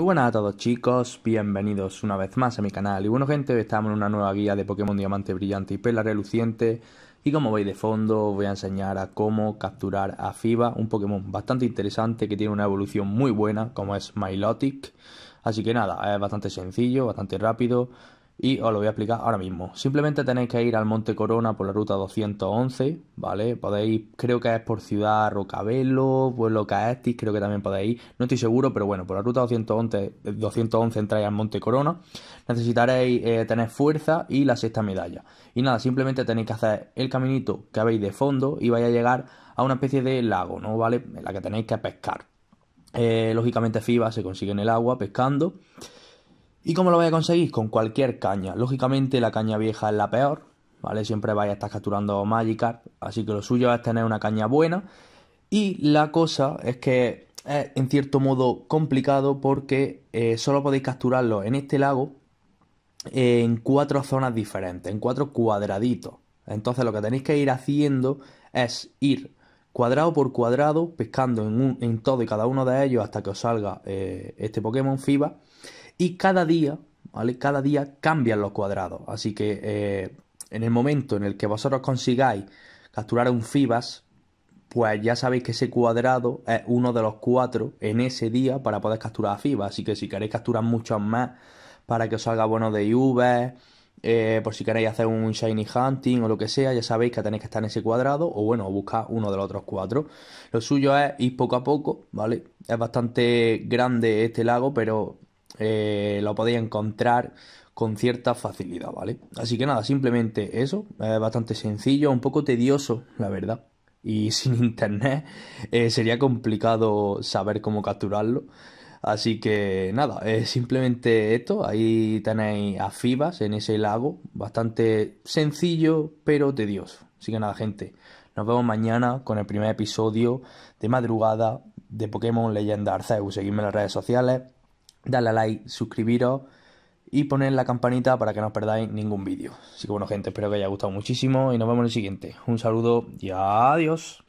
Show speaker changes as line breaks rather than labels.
Muy buenas a todos chicos, bienvenidos una vez más a mi canal y bueno gente, estamos en una nueva guía de Pokémon Diamante Brillante y Pela Reluciente y como veis de fondo voy a enseñar a cómo capturar a Fiba, un Pokémon bastante interesante que tiene una evolución muy buena como es Milotic así que nada, es bastante sencillo, bastante rápido y os lo voy a explicar ahora mismo. Simplemente tenéis que ir al Monte Corona por la ruta 211, ¿vale? Podéis, creo que es por Ciudad Rocabelo, Pueblo Caestis, creo que también podéis ir. No estoy seguro, pero bueno, por la ruta 211, 211 entráis al Monte Corona. Necesitaréis eh, tener fuerza y la sexta medalla. Y nada, simplemente tenéis que hacer el caminito que habéis de fondo y vais a llegar a una especie de lago, ¿no? ¿Vale? En la que tenéis que pescar. Eh, lógicamente FIBA se consigue en el agua pescando. ¿Y cómo lo vais a conseguir? Con cualquier caña. Lógicamente la caña vieja es la peor, ¿vale? Siempre vais a estar capturando Magikarp, así que lo suyo es tener una caña buena. Y la cosa es que es en cierto modo complicado porque eh, solo podéis capturarlo en este lago eh, en cuatro zonas diferentes, en cuatro cuadraditos. Entonces lo que tenéis que ir haciendo es ir cuadrado por cuadrado, pescando en, un, en todo y cada uno de ellos hasta que os salga eh, este Pokémon FIBA. Y cada día, ¿vale? Cada día cambian los cuadrados. Así que eh, en el momento en el que vosotros consigáis capturar un FIBAS, pues ya sabéis que ese cuadrado es uno de los cuatro en ese día para poder capturar a FIBAS. Así que si queréis capturar muchos más para que os salga bueno de IV, eh, por si queréis hacer un Shiny Hunting o lo que sea, ya sabéis que tenéis que estar en ese cuadrado o bueno, buscar uno de los otros cuatro. Lo suyo es ir poco a poco, ¿vale? Es bastante grande este lago, pero eh, lo podéis encontrar con cierta facilidad, ¿vale? Así que nada, simplemente eso, bastante sencillo, un poco tedioso, la verdad. Y sin internet eh, sería complicado saber cómo capturarlo. Así que nada, eh, simplemente esto. Ahí tenéis a Fibas en ese lago. Bastante sencillo, pero tedioso. Así que nada, gente. Nos vemos mañana con el primer episodio de madrugada de Pokémon Leyenda Arceus. Seguidme en las redes sociales Dale a like, suscribiros y poner la campanita para que no os perdáis ningún vídeo. Así que bueno, gente, espero que os haya gustado muchísimo y nos vemos en el siguiente. Un saludo y adiós.